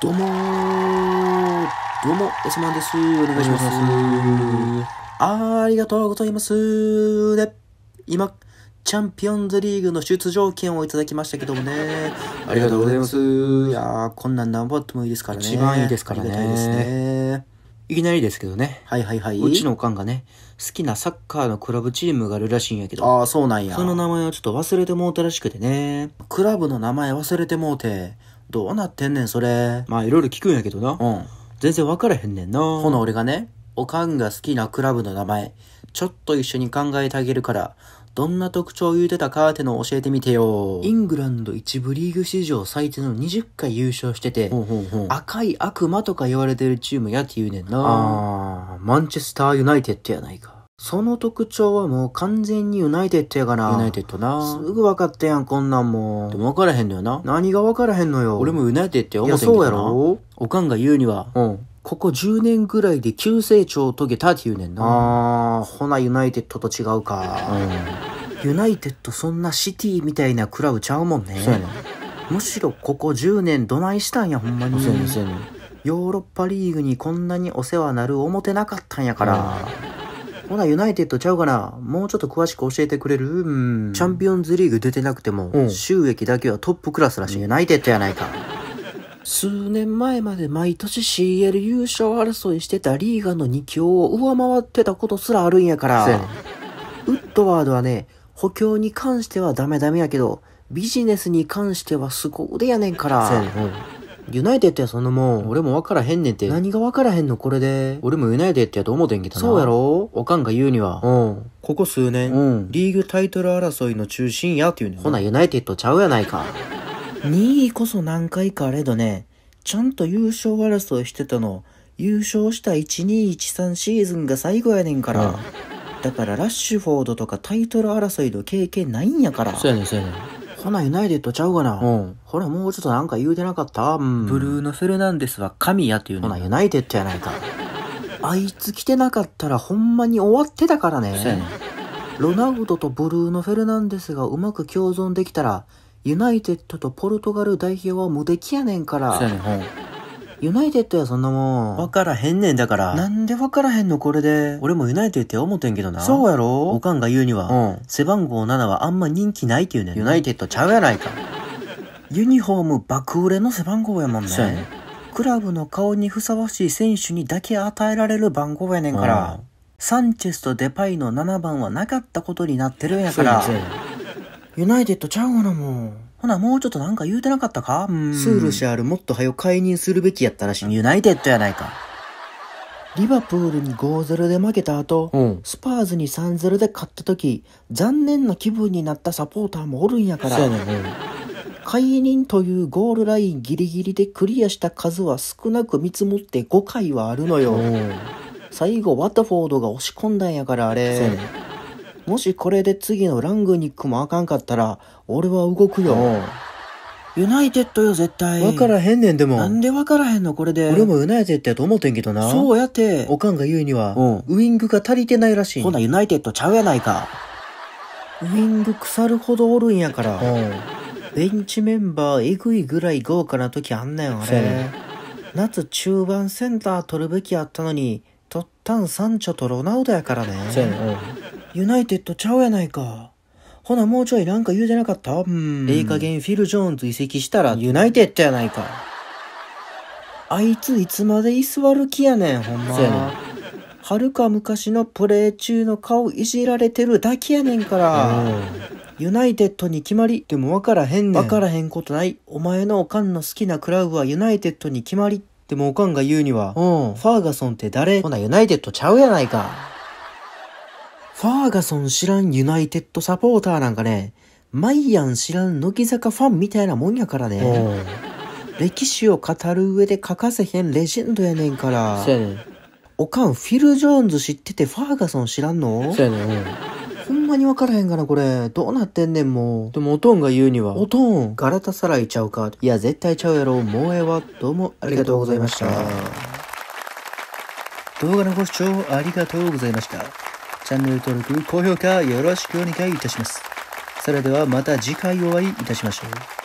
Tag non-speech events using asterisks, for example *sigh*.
どうもどうも、おマまです。お願いします。あありがとうございます。で、今、チャンピオンズリーグの出場権をいただきましたけどもね。ありがとうございます。いやこんなん何本あってもいいですからね。一番いいですからね。いね。いきなりですけどね。はいはいはい。うちのおかんがね、好きなサッカーのクラブチームがあるらしいんやけど。ああ、そうなんや。その名前をちょっと忘れてもうたらしくてね。クラブの名前忘れてもうて、どうなってんねん、それ。まあ、いろいろ聞くんやけどな。うん。全然分からへんねんな。ほな、俺がね、おかんが好きなクラブの名前、ちょっと一緒に考えてあげるから、どんな特徴を言うてたかってのを教えてみてよ。イングランド一部リーグ史上最低の20回優勝してて、ほうほうほう赤い悪魔とか言われてるチームやって言うねんな。あー、マンチェスターユナイテッドやないか。その特徴はもう完全にユナイテッドやから。ユナイテッドな。すぐ分かってやん、こんなんもう。でも分からへんのよな。何が分からへんのよ。俺もユナイテッドや思ってんけどな。いや、そうやろおかんが言うには、うん。ここ10年ぐらいで急成長を遂げたって言うねんな。あー、ほなユナイテッドと違うか。うん。ユナイテッドそんなシティみたいなクラブちゃうもんね。そうやむしろここ10年どないしたんや、ほんまに。そうやそうやヨーロッパリーグにこんなにお世話なる思てなかったんやから。うんほな、ユナイテッドちゃうかなもうちょっと詳しく教えてくれるチャンピオンズリーグ出てなくても、収益だけはトップクラスらしい。ユナイテッドやないか。数年前まで毎年 CL 優勝争いしてたリーガの2強を上回ってたことすらあるんやから。ね、ウッドワードはね、補強に関してはダメダメやけど、ビジネスに関してはすご腕やねんから。ユナイテッドやそんなもん。俺もわからへんねんて。何がわからへんのこれで。俺もユナイテッドやと思うてんけどな。そうやろおかんが言うには。うん。ここ数年、うん、リーグタイトル争いの中心やっていうねほな、ユナイテッドちゃうやないか。2 *laughs* 位こそ何回かあれどね、ちゃんと優勝争いしてたの、優勝した1213シーズンが最後やねんから。だからラッシュフォードとかタイトル争いの経験ないんやから。そうやねん、そうやねん。ほな、ユナイテッドちゃうかな。うん。ほら、もうちょっとなんか言うてなかったうん。ブルーのフェルナンデスは神やっていうの。ほな、ユナイテッドやないか。あいつ来てなかったらほんまに終わってたからね。ねロナウドとブルーノ・フェルナンデスがうまく共存できたら、ユナイテッドとポルトガル代表は無敵やねんから。そうやねん。ユナイテッドやそんなもん。わからへんねんだから。なんでわからへんのこれで。俺もユナイテッドや思てんけどな。そうやろおかんが言うには、うん、背番号7はあんま人気ないって言うねん。ユナイテッドちゃうやないか。ユニフォーム爆売れの背番号やもんね。そうやね。クラブの顔にふさわしい選手にだけ与えられる番号やねんから。サンチェスとデパイの7番はなかったことになってるんやから。ユナイテッドちゃうがなもう。ほな、もうちょっとなんか言うてなかったかうん。スールシャールもっと早解任するべきやったらしい。ユナイテッドやないか。リバプールに5-0で負けた後、うんスパーズに3-0で勝った時、残念な気分になったサポーターもおるんやから、ね解任というゴールラインギリギリでクリアした数は少なく見積もって5回はあるのよ。最後、ワタフォードが押し込んだんやからあれ。そうねもしこれで次のラングニックもあかんかったら、俺は動くよ。ユナイテッドよ、絶対。わからへんねん、でも。なんでわからへんの、これで。俺もユナイテッドやと思ってんけどな。そうやって。おかんが言うには、うん、ウイングが足りてないらしい。ほな、ユナイテッドちゃうやないか。ウイング腐るほどおるんやから。うん。ベンチメンバーえぐいぐらい豪華な時あんねん、あれ。夏中盤センター取るべきやったのに、とったんサンチョとロナウドやからね。うんユナイテッドちゃうやないか。ほな、もうちょいなんか言うじゃなかったうん。ええ加減フィル・ジョーンズ移籍したらユナイテッドやないか。あいついつまで居座る気やねん、ほんま。はるか昔のプレー中の顔いじられてるだけやねんから。ユナイテッドに決まり。でも分からへんねん。分からへんことない。お前のおかんの好きなクラブはユナイテッドに決まり。でもおかんが言うには、うん、ファーガソンって誰ほな、ユナイテッドちゃうやないか。ファーガソン知らんユナイテッドサポーターなんかね、マイアン知らん乃木坂ファンみたいなもんやからね。歴史を語る上で欠かせへんレジェンドやねんから。そうやねん。おかん、フィル・ジョーンズ知っててファーガソン知らんのそうやねん。んまにわからへんからこれ。どうなってんねんもう。でもおとんが言うには、おとん、ガラタサライちゃうか。いや、絶対ちゃうやろ。もうええわ。どうもありがとうございました。動画のご視聴ありがとうございました。チャンネル登録、高評価よろしくお願いいたします。それではまた次回お会いいたしましょう。